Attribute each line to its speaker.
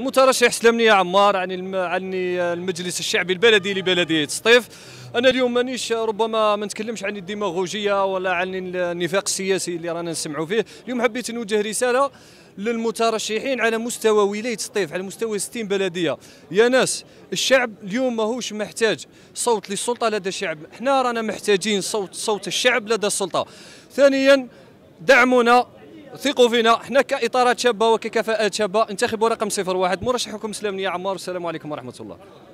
Speaker 1: مترشح سلمني عمار عن عن المجلس الشعبي البلدي لبلديه سطيف انا اليوم مانيش ربما ما نتكلمش عن الديماغوجيه ولا عن النفاق السياسي اللي رانا نسمعوا فيه اليوم حبيت نوجه رساله للمترشحين على مستوى ولايه سطيف على مستوى 60 بلديه يا ناس الشعب اليوم ماهوش محتاج صوت للسلطه لدى الشعب احنا رانا محتاجين صوت صوت الشعب لدى السلطه ثانيا دعمنا ثقوا فينا حنا كاطارات شابه وككفاءات شابه انتخبوا رقم 01 مرشحكم سلام يا عمار والسلام عليكم ورحمه الله